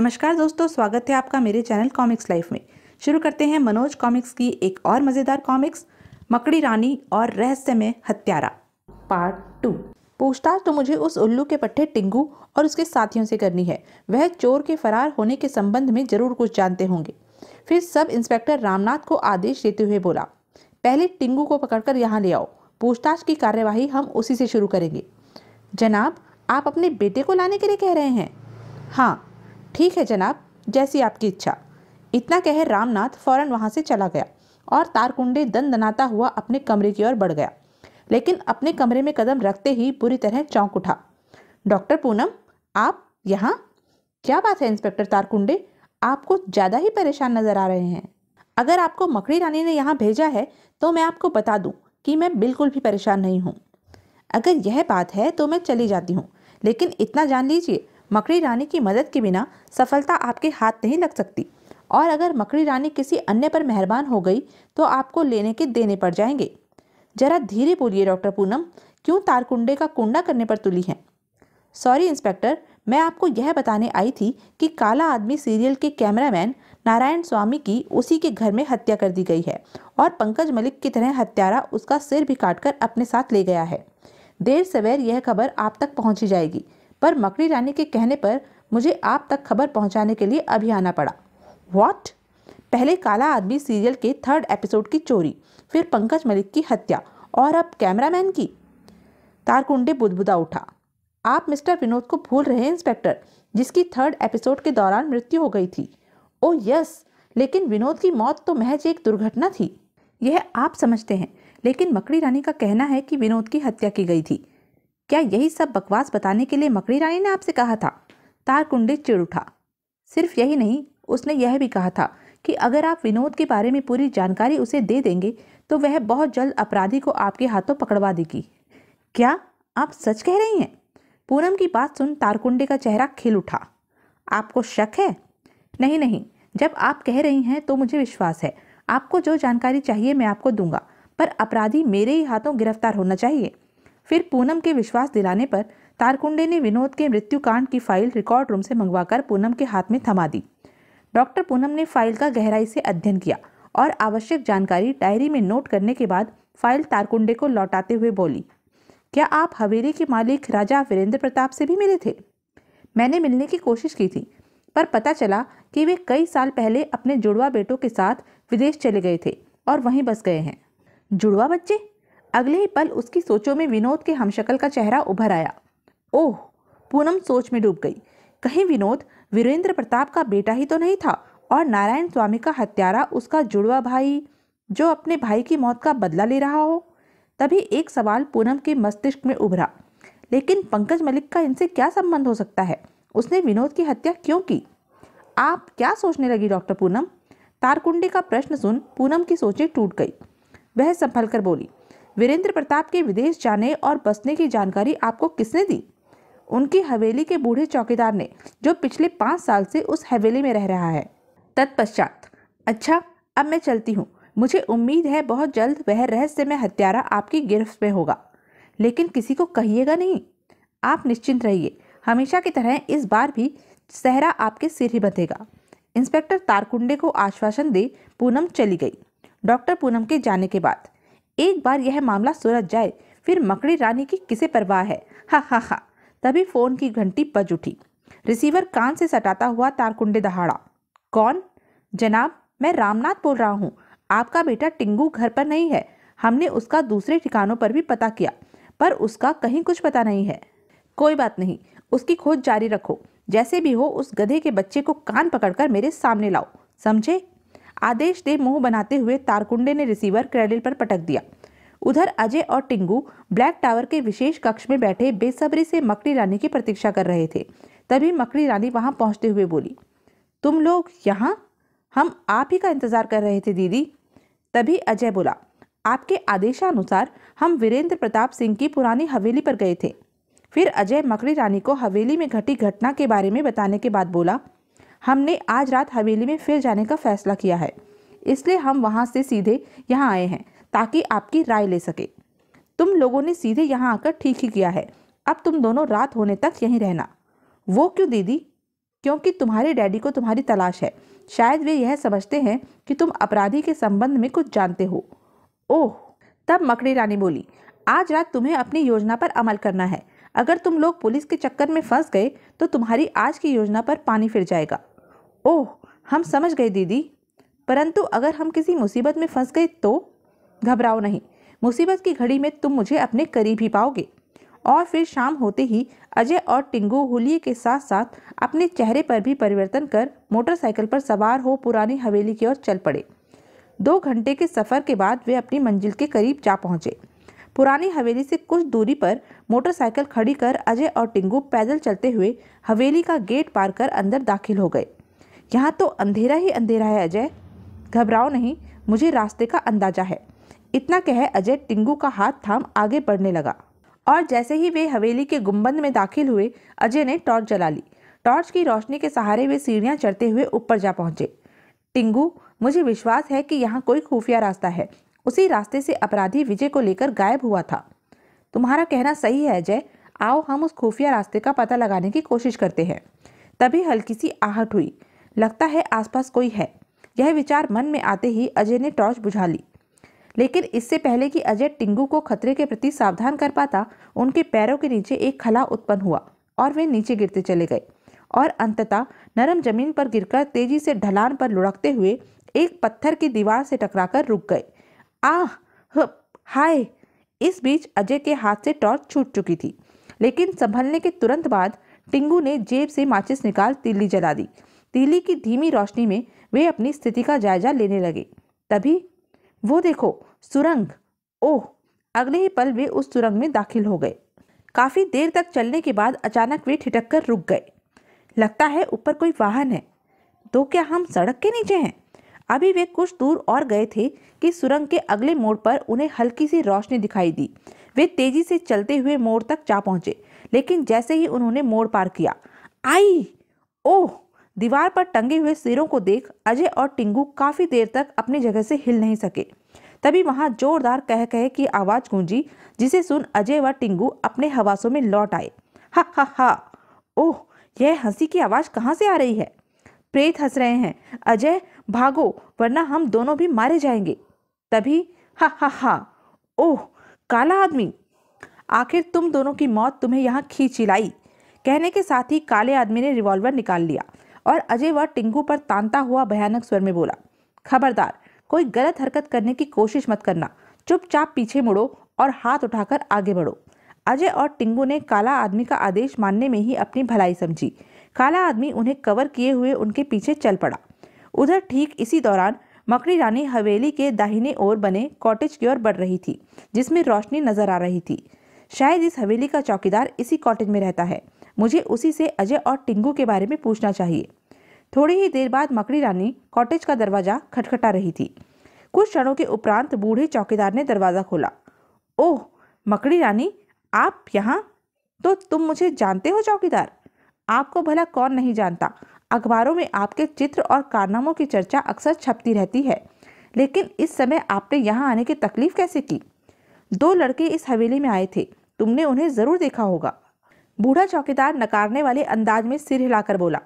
नमस्कार दोस्तों स्वागत है आपका मेरे चैनल कॉमिक्स लाइफ में शुरू करते हैं मनोज कॉमिक्स की एक और मज़ेदार कॉमिक्स मकड़ी रानी और रहस्य में हत्यारा पार्ट टू पूछताछ तो मुझे उस उल्लू के पट्टे टिंगू और उसके साथियों से करनी है वह चोर के फरार होने के संबंध में जरूर कुछ जानते होंगे फिर सब इंस्पेक्टर रामनाथ को आदेश देते हुए बोला पहले टिंगू को पकड़कर यहाँ ले आओ पूछताछ की कार्यवाही हम उसी से शुरू करेंगे जनाब आप अपने बेटे को लाने के लिए कह रहे हैं हाँ ठीक है जनाब जैसी आपकी इच्छा इतना कह रामनाथ फौरन वहां से चला गया और तारकुंडे दन दनाता हुआ अपने कमरे की ओर बढ़ गया लेकिन अपने कमरे में कदम रखते ही बुरी तरह चौंक उठा डॉक्टर पूनम आप यहाँ क्या बात है इंस्पेक्टर तारकुंडे आपको ज़्यादा ही परेशान नज़र आ रहे हैं अगर आपको मकड़ी रानी ने यहाँ भेजा है तो मैं आपको बता दूँ कि मैं बिल्कुल भी परेशान नहीं हूँ अगर यह बात है तो मैं चली जाती हूँ लेकिन इतना जान लीजिए मकड़ी रानी की मदद के बिना सफलता आपके हाथ नहीं लग सकती और अगर मकड़ी रानी किसी अन्य पर मेहरबान हो गई तो आपको लेने के देने पड़ जाएंगे जरा धीरे बोलिए डॉक्टर पूनम क्यों तारकुंडे का कुंडा करने पर तुली हैं सॉरी इंस्पेक्टर मैं आपको यह बताने आई थी कि काला आदमी सीरियल के कैमरामैन नारायण स्वामी की उसी के घर में हत्या कर दी गई है और पंकज मलिक की तरह हत्यारा उसका सिर भी काटकर अपने साथ ले गया है देर सवेर यह खबर आप तक पहुंची जाएगी पर मकड़ी रानी के कहने पर मुझे आप तक खबर पहुंचाने के लिए अभी आना पड़ा वॉट पहले काला आदमी सीरियल के थर्ड एपिसोड की चोरी फिर पंकज मलिक की हत्या और अब कैमरामैन की तारकुंडे बुदबुदा उठा आप मिस्टर विनोद को भूल रहे हैं इंस्पेक्टर जिसकी थर्ड एपिसोड के दौरान मृत्यु हो गई थी ओ oh, यस लेकिन विनोद की मौत तो महज एक दुर्घटना थी यह आप समझते हैं लेकिन मकड़ी रानी का कहना है कि विनोद की हत्या की गई थी क्या यही सब बकवास बताने के लिए मकड़ी रानी ने आपसे कहा था तारकुंडी चिड़ उठा सिर्फ यही नहीं उसने यह भी कहा था कि अगर आप विनोद के बारे में पूरी जानकारी उसे दे देंगे तो वह बहुत जल्द अपराधी को आपके हाथों पकड़वा देगी क्या आप सच कह रही हैं पूनम की बात सुन तारकुंडे का चेहरा खिल उठा आपको शक है नहीं नहीं जब आप कह रही हैं तो मुझे विश्वास है आपको जो जानकारी चाहिए मैं आपको दूंगा पर अपराधी मेरे ही हाथों गिरफ्तार होना चाहिए फिर पूनम के विश्वास दिलाने पर तारकुंडे ने विनोद के मृत्युकांड की फाइल रिकॉर्ड रूम से मंगवाकर पूनम के हाथ में थमा दी डॉक्टर पूनम ने फाइल का गहराई से अध्ययन किया और आवश्यक जानकारी डायरी में नोट करने के बाद फाइल तारकुंडे को लौटाते हुए बोली क्या आप हवेली के मालिक राजा वीरेंद्र प्रताप से भी मिले थे मैंने मिलने की कोशिश की थी पर पता चला कि वे कई साल पहले अपने जुड़वा बेटों के साथ विदेश चले गए थे और वहीं बस गए हैं जुड़वा बच्चे अगले ही पल उसकी सोचों में विनोद के हमशक्ल का चेहरा उभर आया ओह पूनम सोच में डूब गई कहीं विनोद वीरेंद्र प्रताप का बेटा ही तो नहीं था और नारायण स्वामी का हत्यारा उसका जुड़वा भाई जो अपने भाई की मौत का बदला ले रहा हो तभी एक सवाल पूनम के मस्तिष्क में उभरा लेकिन पंकज मलिक का इनसे क्या संबंध हो सकता है उसने विनोद की हत्या क्यों की आप क्या सोचने लगी डॉक्टर पूनम तारकुंडे का प्रश्न सुन पूनम की सोचें टूट गई वह संभल कर बोली वीरेंद्र प्रताप के विदेश जाने और बसने की जानकारी आपको किसने दी उनकी हवेली के बूढ़े चौकीदार ने जो पिछले पाँच साल से उस हवेली में रह रहा है तत्पश्चात अच्छा अब मैं चलती हूँ मुझे उम्मीद है बहुत जल्द वह रहस्यमय हत्यारा आपकी गिरफ्त में होगा लेकिन किसी को कहिएगा नहीं आप निश्चिंत रहिए हमेशा की तरह इस बार भी सहरा आपके सिर ही बंधेगा इंस्पेक्टर तारकुंडे को आश्वासन दे पूनम चली गई डॉक्टर पूनम के जाने के बाद एक बार यह मामला सुलझ जाए फिर मकड़ी रानी की किसे परवाह है हा हा हा तभी फोन की घंटी बज उठी रिसीवर कान से सटाता हुआ तारकुंडे दहाड़ा कौन जनाब मैं रामनाथ बोल रहा हूँ आपका बेटा टिंगू घर पर नहीं है हमने उसका दूसरे ठिकानों पर भी पता किया पर उसका कहीं कुछ पता नहीं है कोई बात नहीं उसकी खोज जारी रखो जैसे भी हो उस गधे के बच्चे को कान पकड़कर मेरे सामने लाओ समझे आदेश दे मुंह बनाते हुए तारकुंडे ने रिसीवर क्रेडिल पर पटक दिया उधर अजय और टिंगू ब्लैक टावर के विशेष कक्ष में बैठे बेसब्री से मकड़ी रानी की प्रतीक्षा कर रहे थे तभी मकड़ी रानी वहां पहुंचते हुए बोली तुम लोग यहाँ हम आप ही का इंतजार कर रहे थे दीदी तभी अजय बोला आपके आदेशानुसार हम वीरेंद्र प्रताप सिंह की पुरानी हवेली पर गए थे फिर अजय मकड़ी रानी को हवेली में घटी घटना के बारे में बताने के बाद बोला हमने आज रात हवेली में फिर जाने का फैसला किया है इसलिए हम वहाँ से सीधे यहाँ आए हैं ताकि आपकी राय ले सके तुम लोगों ने सीधे यहाँ आकर ठीक ही किया है अब तुम दोनों रात होने तक यहीं रहना वो क्यों दीदी क्योंकि तुम्हारे डैडी को तुम्हारी तलाश है शायद वे यह समझते हैं कि तुम अपराधी के संबंध में कुछ जानते हो ओह तब मकड़ी रानी बोली आज रात तुम्हें अपनी योजना पर अमल करना है अगर तुम लोग पुलिस के चक्कर में फंस गए तो तुम्हारी आज की योजना पर पानी फिर जाएगा ओह हम समझ गए दीदी परंतु अगर हम किसी मुसीबत में फंस गए तो घबराओ नहीं मुसीबत की घड़ी में तुम मुझे अपने करीब ही पाओगे और फिर शाम होते ही अजय और टिंगू होलिये के साथ साथ अपने चेहरे पर भी परिवर्तन कर मोटरसाइकिल पर सवार हो पुरानी हवेली की ओर चल पड़े दो घंटे के सफ़र के बाद वे अपनी मंजिल के करीब जा पहुँचे पुरानी हवेली से कुछ दूरी पर मोटरसाइकिल खड़ी कर अजय और टिंगू पैदल चलते हुए हवेली का गेट पार कर अंदर दाखिल हो गए यहाँ तो अंधेरा ही अंधेरा है अजय घबराओ नहीं मुझे रास्ते का अंदाजा है इतना कह अजय टिंगू का हाथ थाम आगे बढ़ने लगा और जैसे ही वे हवेली के गुंबद में दाखिल हुए अजय ने टॉर्च जला ली टॉर्च की रोशनी के सहारे वे सीढ़ियाँ चढ़ते हुए ऊपर जा पहुँचे टिंगू मुझे विश्वास है कि यहाँ कोई खुफिया रास्ता है उसी रास्ते से अपराधी विजय को लेकर गायब हुआ था तुम्हारा कहना सही है अजय आओ हम उस खुफिया रास्ते का पता लगाने की कोशिश करते हैं तभी हल्की सी आहट हुई लगता है आसपास कोई है यह विचार मन में आते ही अजय ने टॉर्च बुझा ली लेकिन इससे पहले कि अजय टिंगू को खतरे के प्रति सावधान कर पाता उनके पैरों के नीचे एक खला उत्पन्न हुआ और वे नीचे गिरते चले गए और अंततः नरम जमीन पर गिरकर तेजी से ढलान पर लुढ़कते हुए एक पत्थर की दीवार से टकराकर रुक गए आह हाय इस बीच अजय के हाथ से टॉर्च छूट चुकी थी लेकिन संभलने के तुरंत बाद टिंगू ने जेब से माचिस निकाल तिल्ली जला दी तीली की धीमी रोशनी में वे अपनी स्थिति का जायजा लेने लगे तभी वो देखो सुरंग ओह अगले ही पल वे उस सुरंग में दाखिल हो गए काफ़ी देर तक चलने के बाद अचानक वे ठिटक कर रुक गए लगता है ऊपर कोई वाहन है तो क्या हम सड़क के नीचे हैं अभी वे कुछ दूर और गए थे कि सुरंग के अगले मोड़ पर उन्हें हल्की सी रोशनी दिखाई दी वे तेजी से चलते हुए मोड़ तक जा पहुंचे लेकिन जैसे ही उन्होंने मोड़ पार किया आई ओह दीवार पर टंगे हुए सिरों को देख अजय और टिंगू काफ़ी देर तक अपनी जगह से हिल नहीं सके तभी वहां जोरदार कह कह की आवाज़ गूंजी जिसे सुन अजय व टिंगू अपने हवासों में लौट आए हा हा हा ओह यह हंसी की आवाज़ कहाँ से आ रही है प्रेत हंस रहे हैं अजय भागो वरना हम दोनों भी मारे जाएंगे तभी हा हा हा ओह काला आदमी आखिर तुम दोनों की मौत तुम्हें यहाँ खींची लाई कहने के साथ ही काले आदमी ने रिवॉल्वर निकाल लिया और अजय व टिंगू पर तांता हुआ भयानक स्वर में बोला खबरदार कोई गलत हरकत करने की कोशिश मत करना चुपचाप पीछे मुड़ो और हाथ उठाकर आगे बढ़ो अजय और टिंगू ने काला आदमी का आदेश मानने में ही अपनी भलाई समझी काला आदमी उन्हें कवर किए हुए उनके पीछे चल पड़ा उधर ठीक इसी दौरान मकड़ी रानी हवेली के दाहिने ओर बने कॉटेज की ओर बढ़ रही थी जिसमें रोशनी नजर आ रही थी शायद इस हवेली का चौकीदार इसी कॉटेज में रहता है मुझे उसी से अजय और टिंगू के बारे में पूछना चाहिए थोड़ी ही देर बाद मकड़ी रानी कॉटेज का दरवाजा खटखटा रही थी कुछ क्षणों के उपरांत बूढ़े चौकीदार ने दरवाज़ा खोला ओह मकड़ी रानी आप यहाँ तो तुम मुझे जानते हो चौकीदार आपको भला कौन नहीं जानता अखबारों में आपके चित्र और कारनामों की चर्चा अक्सर छपती रहती है लेकिन इस समय आपने यहाँ आने की तकलीफ कैसे की दो लड़के इस हवेली में आए थे तुमने उन्हें ज़रूर देखा होगा बूढ़ा चौकीदार नकारने वाले अंदाज में सिर हिलाकर बोला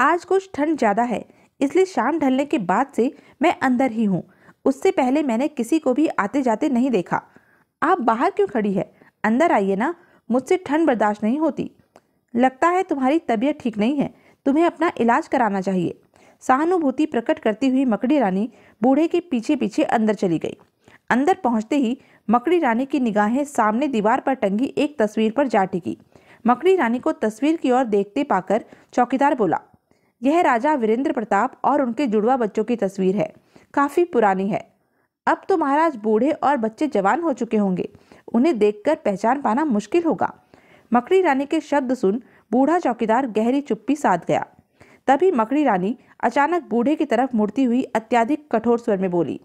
आज कुछ ठंड ज़्यादा है इसलिए शाम ढलने के बाद से मैं अंदर ही हूँ उससे पहले मैंने किसी को भी आते जाते नहीं देखा आप बाहर क्यों खड़ी है अंदर आइए ना मुझसे ठंड बर्दाश्त नहीं होती लगता है तुम्हारी तबीयत ठीक नहीं है तुम्हें अपना इलाज कराना चाहिए सहानुभूति प्रकट करती हुई मकड़ी रानी बूढ़े के पीछे पीछे अंदर चली गई अंदर पहुंचते ही मकड़ी रानी की निगाहें सामने दीवार पर टंगी एक तस्वीर पर जा टिकी मकड़ी रानी को तस्वीर की ओर देखते पाकर चौकीदार बोला यह राजा वीरेंद्र प्रताप और उनके जुड़वा बच्चों की तस्वीर है काफ़ी पुरानी है अब तो महाराज बूढ़े और बच्चे जवान हो चुके होंगे उन्हें देखकर पहचान पाना मुश्किल होगा मकड़ी रानी के शब्द सुन बूढ़ा चौकीदार गहरी चुप्पी साध गया तभी मकड़ी रानी अचानक बूढ़े की तरफ मुड़ती हुई अत्याधिक कठोर स्वर में बोली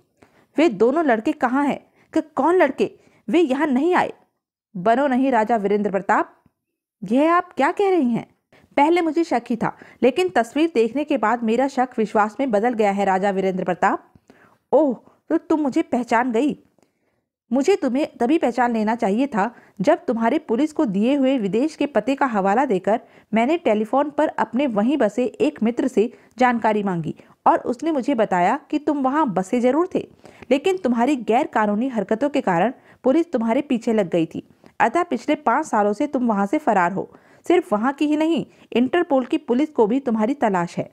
वे दोनों लड़के कहाँ हैं कि कौन लड़के वे यहाँ नहीं आए बनो नहीं राजा वीरेंद्र प्रताप यह आप क्या कह रही हैं पहले मुझे शक ही था लेकिन तस्वीर देखने के बाद मेरा शक विश्वास में बदल गया है राजा वीरेंद्र प्रताप ओह तो तुम मुझे पहचान गई मुझे तुम्हें तभी पहचान लेना चाहिए था जब तुम्हारे पुलिस को दिए हुए विदेश के पते का हवाला देकर मैंने टेलीफोन पर अपने वहीं बसे एक मित्र से जानकारी मांगी और उसने मुझे बताया कि तुम वहाँ बसे जरूर थे लेकिन तुम्हारी गैर कानूनी हरकतों के कारण पुलिस तुम्हारे पीछे लग गई थी अतः पिछले पाँच सालों से तुम वहाँ से फरार हो सिर्फ वहाँ की ही नहीं इंटरपोल की पुलिस को भी तुम्हारी तलाश है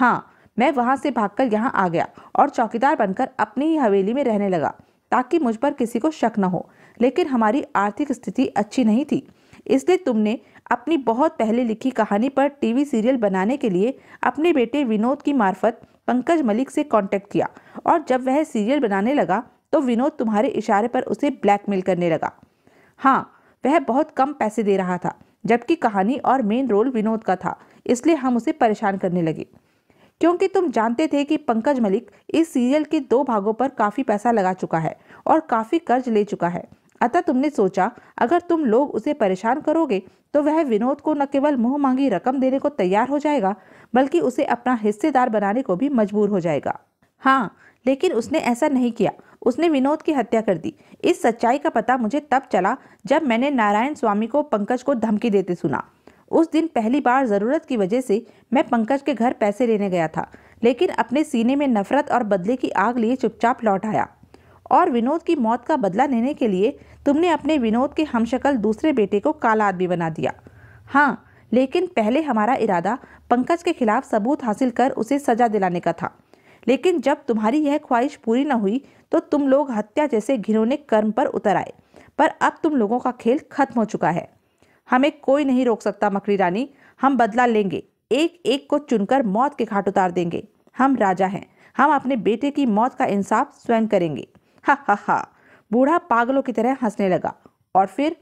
हाँ मैं वहाँ से भागकर यहाँ आ गया और चौकीदार बनकर अपनी ही हवेली में रहने लगा ताकि मुझ पर किसी को शक न हो लेकिन हमारी आर्थिक स्थिति अच्छी नहीं थी इसलिए तुमने अपनी बहुत पहले लिखी कहानी पर टीवी सीरियल बनाने के लिए अपने बेटे विनोद की मार्फत पंकज मलिक से कांटेक्ट किया और जब वह सीरियल बनाने लगा तो विनोद तुम्हारे इशारे पर उसे ब्लैकमेल करने लगा हाँ वह बहुत कम पैसे दे रहा था जबकि कहानी और मेन रोल विनोद का था इसलिए हम उसे परेशान करने लगे क्योंकि तुम जानते थे कि पंकज मलिक इस सीरियल के दो भागों पर काफ़ी पैसा लगा चुका है और काफ़ी कर्ज ले चुका है अतः तुमने सोचा अगर तुम लोग उसे परेशान करोगे तो वह विनोद को न केवल मुंह मांगी रकम देने को तैयार हो जाएगा बल्कि उसे अपना हिस्सेदार बनाने को भी मजबूर हो जाएगा हाँ लेकिन उसने ऐसा नहीं किया उसने विनोद की हत्या कर दी इस सच्चाई का पता मुझे तब चला जब मैंने नारायण स्वामी को पंकज को धमकी देते सुना उस दिन पहली बार ज़रूरत की वजह से मैं पंकज के घर पैसे लेने गया था लेकिन अपने सीने में नफरत और बदले की आग लिए चुपचाप लौट आया और विनोद की मौत का बदला लेने के लिए तुमने अपने विनोद के हमशक्ल दूसरे बेटे को काला आदमी बना दिया हाँ लेकिन पहले हमारा इरादा पंकज के खिलाफ सबूत हासिल कर उसे सजा दिलाने का था लेकिन जब तुम्हारी यह ख्वाहिश पूरी न हुई तो तुम लोग हत्या जैसे घिनौने कर्म पर उतर आए पर अब तुम लोगों का खेल खत्म हो चुका है हमें कोई नहीं रोक सकता मकड़ी रानी हम बदला लेंगे एक एक को चुनकर मौत के घाट उतार देंगे हम राजा हैं हम अपने बेटे की मौत का इंसाफ स्वयं करेंगे हा हा हा बूढ़ा पागलों की तरह हंसने लगा और फिर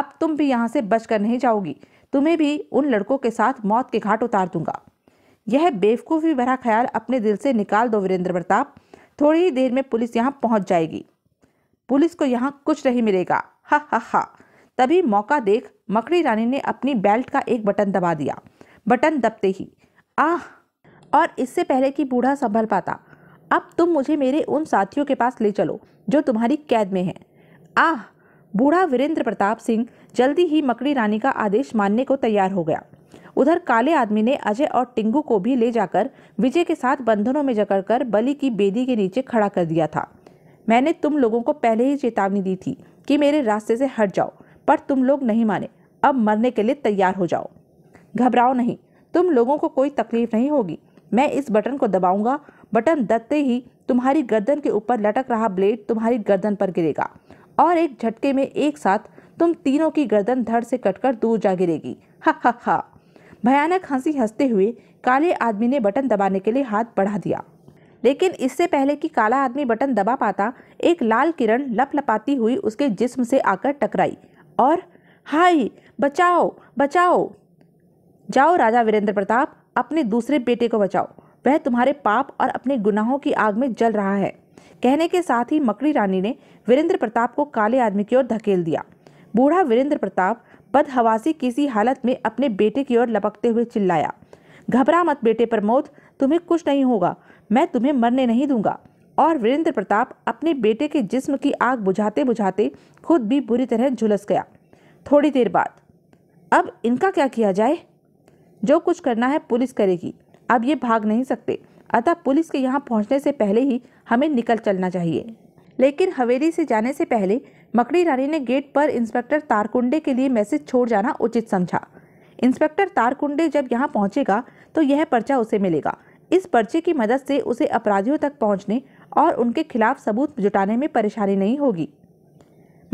अब तुम भी यहाँ से बचकर नहीं जाओगी तुम्हें भी उन लड़कों के साथ मौत के घाट उतार दूंगा यह बेवकूफ़ी भरा ख्याल अपने दिल से निकाल दो वीरेंद्र प्रताप थोड़ी ही देर में पुलिस यहाँ पहुँच जाएगी पुलिस को यहाँ कुछ नहीं मिलेगा हा हा हा तभी मौका देख मकड़ी रानी ने अपनी बेल्ट का एक बटन दबा दिया बटन दबते ही आह और इससे पहले कि बूढ़ा संभल पाता अब तुम मुझे मेरे उन साथियों के पास ले चलो जो तुम्हारी कैद में हैं आह बूढ़ा वीरेंद्र प्रताप सिंह जल्दी ही मकड़ी रानी का आदेश मानने को तैयार हो गया उधर काले आदमी ने अजय और टिंगू को भी ले जाकर विजय के साथ बंधनों में जकड़कर बलि की बेदी के नीचे खड़ा कर दिया था मैंने तुम लोगों को पहले ही चेतावनी दी थी कि मेरे रास्ते से हट जाओ पर तुम लोग नहीं माने अब मरने के लिए तैयार हो जाओ घबराओ नहीं तुम लोगों को कोई तकलीफ नहीं होगी मैं इस बटन को दबाऊंगा बटन दबते ही तुम्हारी गर्दन के ऊपर लटक रहा ब्लेड तुम्हारी गर्दन पर गिरेगा और एक झटके में एक साथ तुम तीनों की गर्दन धड़ से कटकर दूर जा गिरेगी हा हा हा भयानक हंसी हंसते हुए काले आदमी ने बटन दबाने के लिए हाथ बढ़ा दिया लेकिन इससे पहले कि काला आदमी बटन दबा पाता एक लाल किरण लपलपाती हुई उसके जिस्म से आकर टकराई और हाय बचाओ बचाओ जाओ राजा वीरेंद्र प्रताप अपने दूसरे बेटे को बचाओ वह तुम्हारे पाप और अपने गुनाहों की आग में जल रहा है कहने के साथ ही मकड़ी रानी ने वीरेंद्र प्रताप को काले आदमी की ओर धकेल दिया बूढ़ा वीरेंद्र प्रताप बदहवासी किसी हालत में अपने बेटे की ओर लपकते हुए चिल्लाया घबरा मत बेटे प्रमोद तुम्हें कुछ नहीं होगा मैं तुम्हें मरने नहीं दूंगा और वीरेंद्र प्रताप अपने बेटे के जिस्म की आग बुझाते बुझाते खुद भी बुरी तरह झुलस गया थोड़ी देर बाद अब इनका क्या किया जाए जो कुछ करना है पुलिस करेगी अब ये भाग नहीं सकते अतः पुलिस के यहाँ पहुँचने से पहले ही हमें निकल चलना चाहिए लेकिन हवेली से जाने से पहले मकड़ी रानी ने गेट पर इंस्पेक्टर तारकुंडे के लिए मैसेज छोड़ जाना उचित समझा इंस्पेक्टर तारकुंडे जब यहाँ पहुंचेगा तो यह पर्चा उसे मिलेगा इस पर्चे की मदद से उसे अपराधियों तक पहुँचने और उनके खिलाफ सबूत जुटाने में परेशानी नहीं होगी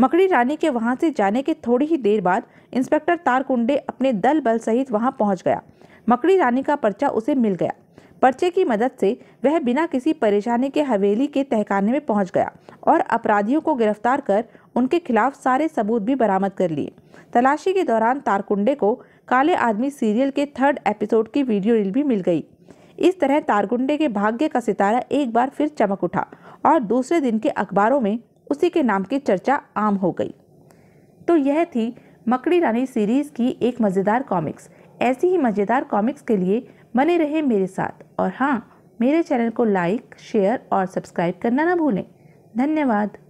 मकड़ी रानी के वहाँ से जाने के थोड़ी ही देर बाद इंस्पेक्टर तारकुंडे अपने दल बल सहित वहाँ पहुंच गया मकड़ी रानी का पर्चा उसे मिल गया पर्चे की मदद से वह बिना किसी परेशानी के हवेली के तहखाने में पहुंच गया और अपराधियों को गिरफ्तार कर उनके खिलाफ सारे सबूत भी बरामद कर लिए तलाशी के दौरान तारकुंडे को काले आदमी सीरियल के थर्ड एपिसोड की वीडियो रील भी मिल गई इस तरह तारकुंडे के भाग्य का सितारा एक बार फिर चमक उठा और दूसरे दिन के अखबारों में उसी के नाम की चर्चा आम हो गई तो यह थी मकड़ी रानी सीरीज़ की एक मज़ेदार कॉमिक्स ऐसी ही मज़ेदार कॉमिक्स के लिए बने रहे मेरे साथ और हाँ मेरे चैनल को लाइक शेयर और सब्सक्राइब करना ना भूलें धन्यवाद